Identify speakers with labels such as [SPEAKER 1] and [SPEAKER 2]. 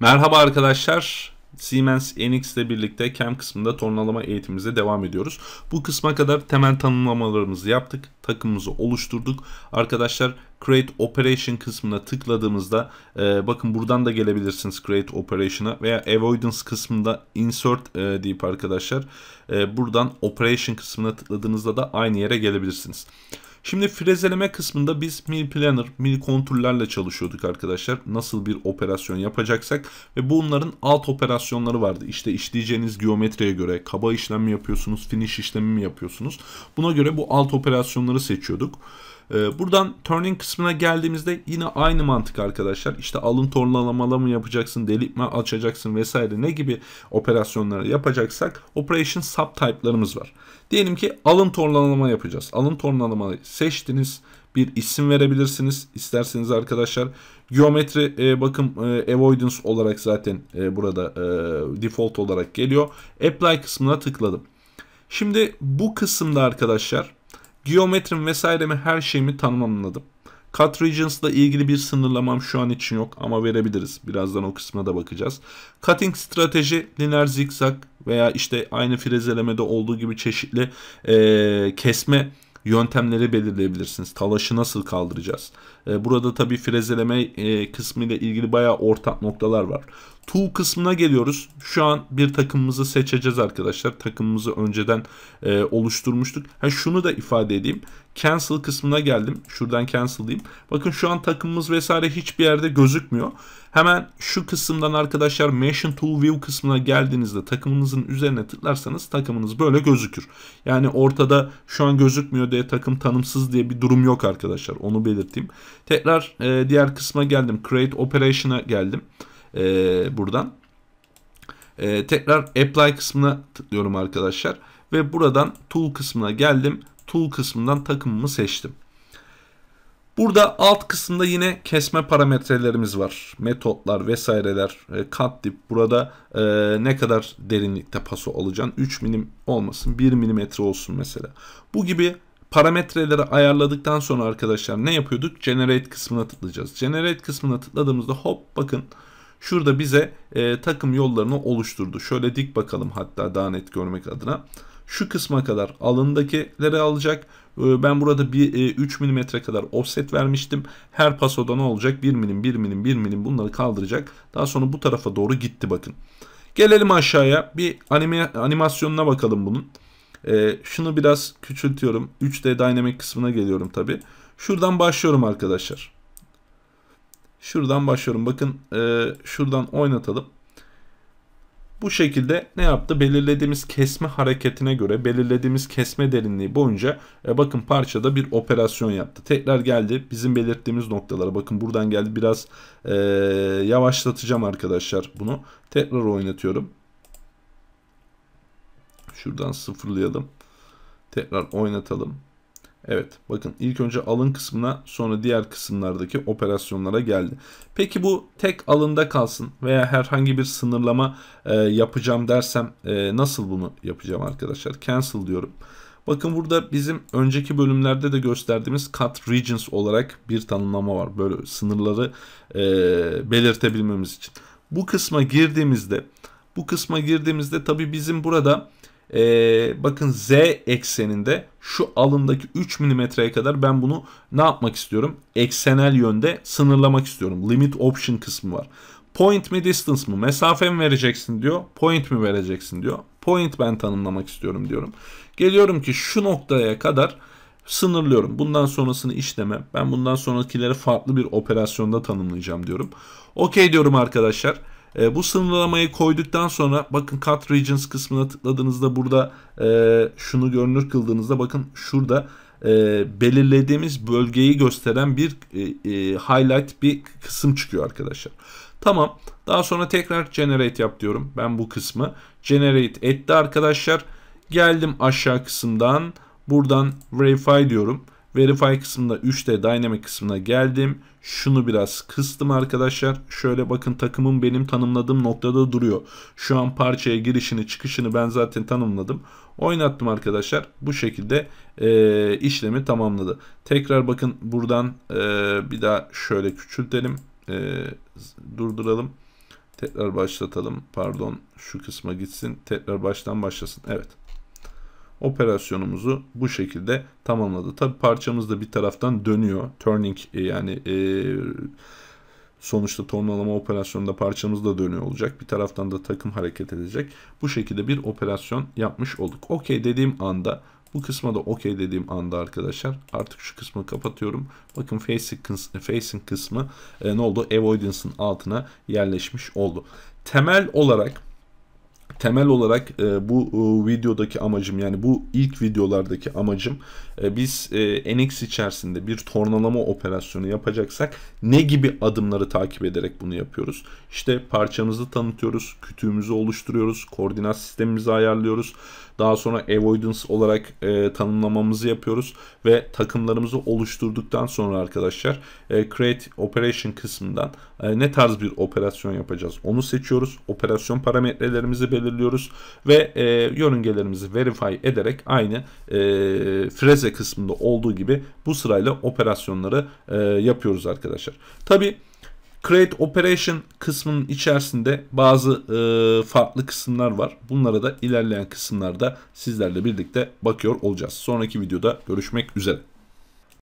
[SPEAKER 1] Merhaba arkadaşlar. Siemens NX ile birlikte CAM kısmında tornalama eğitimimize devam ediyoruz. Bu kısma kadar temel tanımlamalarımızı yaptık. Takımımızı oluşturduk. Arkadaşlar Create Operation kısmına tıkladığımızda e, bakın buradan da gelebilirsiniz Create Operation'a veya Avoidance kısmında Insert e, deyip arkadaşlar e, buradan Operation kısmına tıkladığınızda da aynı yere gelebilirsiniz. Şimdi frezeleme kısmında biz mil planner, mil kontürlerle çalışıyorduk arkadaşlar. Nasıl bir operasyon yapacaksak ve bunların alt operasyonları vardı. İşte işleyeceğiniz geometriye göre kaba işlem mi yapıyorsunuz, finish işlemi mi yapıyorsunuz? Buna göre bu alt operasyonları seçiyorduk. Ee, buradan turning kısmına geldiğimizde yine aynı mantık arkadaşlar. İşte alın tornalamalı mı yapacaksın, delipme açacaksın vesaire ne gibi operasyonları yapacaksak operation subtype'larımız var. Diyelim ki alın tornalama yapacağız. Alın tornalamayı seçtiniz bir isim verebilirsiniz. isterseniz arkadaşlar geometri e, bakım e, avoidance olarak zaten e, burada e, default olarak geliyor. Apply kısmına tıkladım. Şimdi bu kısımda arkadaşlar Geometrim vesairemi her şeyimi tanımladım. Cut Regions'la ilgili bir sınırlamam şu an için yok ama verebiliriz. Birazdan o kısmına da bakacağız. Cutting strateji, lineer zikzak veya işte aynı frezelemede olduğu gibi çeşitli ee, kesme yöntemleri belirleyebilirsiniz. Talaşı nasıl kaldıracağız? Burada tabii frezeleme kısmı ile ilgili bayağı ortak noktalar var. Tool kısmına geliyoruz. Şu an bir takımımızı seçeceğiz arkadaşlar. Takımımızı önceden e, oluşturmuştuk. Ha, şunu da ifade edeyim. Cancel kısmına geldim. Şuradan cancel diyeyim. Bakın şu an takımımız vesaire hiçbir yerde gözükmüyor. Hemen şu kısımdan arkadaşlar Mention Tool View kısmına geldiğinizde takımınızın üzerine tıklarsanız takımınız böyle gözükür. Yani ortada şu an gözükmüyor diye takım tanımsız diye bir durum yok arkadaşlar. Onu belirteyim. Tekrar e, diğer kısma geldim. Create Operation'a geldim e, buradan. E, tekrar apply kısmına tıklıyorum arkadaşlar. Ve buradan tool kısmına geldim. Tool kısmından takımımı seçtim. Burada alt kısımda yine kesme parametrelerimiz var. Metotlar vesaireler, kat e, dip. Burada e, ne kadar derinlikte paso alacaksın? 3 milim olmasın, 1 milimetre olsun mesela. Bu gibi parametreleri ayarladıktan sonra arkadaşlar ne yapıyorduk? Generate kısmına tıklayacağız. Generate kısmına tıkladığımızda hop bakın Şurada bize e, takım yollarını oluşturdu. Şöyle dik bakalım hatta daha net görmek adına. Şu kısma kadar alındakileri alacak. E, ben burada bir, 3 e, mm kadar offset vermiştim. Her pasoda ne olacak? 1 milim, 1 milim, 1 milim bunları kaldıracak. Daha sonra bu tarafa doğru gitti bakın. Gelelim aşağıya. Bir anime, animasyonuna bakalım bunun. E, şunu biraz küçültüyorum. 3D Dynamic kısmına geliyorum tabi. Şuradan başlıyorum arkadaşlar. Şuradan başlıyorum. Bakın e, şuradan oynatalım. Bu şekilde ne yaptı? Belirlediğimiz kesme hareketine göre belirlediğimiz kesme derinliği boyunca e, bakın parçada bir operasyon yaptı. Tekrar geldi bizim belirttiğimiz noktalara. Bakın buradan geldi biraz e, yavaşlatacağım arkadaşlar bunu. Tekrar oynatıyorum. Şuradan sıfırlayalım. Tekrar oynatalım. Evet bakın ilk önce alın kısmına sonra diğer kısımlardaki operasyonlara geldi. Peki bu tek alında kalsın veya herhangi bir sınırlama e, yapacağım dersem e, nasıl bunu yapacağım arkadaşlar? Cancel diyorum. Bakın burada bizim önceki bölümlerde de gösterdiğimiz cut regions olarak bir tanımlama var. Böyle sınırları e, belirtebilmemiz için. Bu kısma girdiğimizde bu kısma girdiğimizde tabi bizim burada e, bakın Z ekseninde şu alındaki 3 milimetreye kadar ben bunu ne yapmak istiyorum? Eksenel yönde sınırlamak istiyorum. Limit option kısmı var. Point mi distance mı? Mesafe mi vereceksin diyor. Point mi vereceksin diyor. Point ben tanımlamak istiyorum diyorum. Geliyorum ki şu noktaya kadar sınırlıyorum. Bundan sonrasını işleme. Ben bundan sonrakileri farklı bir operasyonda tanımlayacağım diyorum. Okey diyorum arkadaşlar. Arkadaşlar. E, bu sınırlamayı koyduktan sonra bakın Cut Regions kısmına tıkladığınızda burada e, şunu görünür kıldığınızda bakın şurada e, belirlediğimiz bölgeyi gösteren bir e, e, highlight bir kısım çıkıyor arkadaşlar. Tamam. Daha sonra tekrar generate yap diyorum. Ben bu kısmı generate etti arkadaşlar. Geldim aşağı kısımdan. Buradan verify diyorum. Verify kısmında 3D Dynamic kısmına geldim. Şunu biraz kıstım arkadaşlar. Şöyle bakın takımım benim tanımladığım noktada duruyor. Şu an parçaya girişini çıkışını ben zaten tanımladım. Oynattım arkadaşlar. Bu şekilde e, işlemi tamamladı. Tekrar bakın buradan e, bir daha şöyle küçültelim. E, durduralım. Tekrar başlatalım. Pardon şu kısma gitsin. Tekrar baştan başlasın. Evet operasyonumuzu bu şekilde tamamladı. Tabi parçamız da bir taraftan dönüyor. Turning e, yani e, sonuçta tornalama operasyonunda parçamız da dönüyor olacak. Bir taraftan da takım hareket edecek. Bu şekilde bir operasyon yapmış olduk. Okey dediğim anda bu kısma da okey dediğim anda arkadaşlar artık şu kısmı kapatıyorum. Bakın facing, kısmı, facing kısmı e, ne oldu? Avoidance'ın altına yerleşmiş oldu. Temel olarak temel olarak e, bu e, videodaki amacım yani bu ilk videolardaki amacım e, biz e, NX içerisinde bir tornalama operasyonu yapacaksak ne gibi adımları takip ederek bunu yapıyoruz? İşte parçamızı tanıtıyoruz, kütüğümüzü oluşturuyoruz, koordinat sistemimizi ayarlıyoruz. Daha sonra avoidance olarak e, tanımlamamızı yapıyoruz ve takımlarımızı oluşturduktan sonra arkadaşlar e, create operation kısmından e, ne tarz bir operasyon yapacağız onu seçiyoruz. Operasyon parametrelerimizi belirliyoruz ve e, yörüngelerimizi verify ederek aynı e, freze kısmında olduğu gibi bu sırayla operasyonları e, yapıyoruz arkadaşlar. Tabi create operation kısmının içerisinde bazı e, farklı kısımlar var. Bunlara da ilerleyen kısımlarda sizlerle birlikte bakıyor olacağız. Sonraki videoda görüşmek üzere.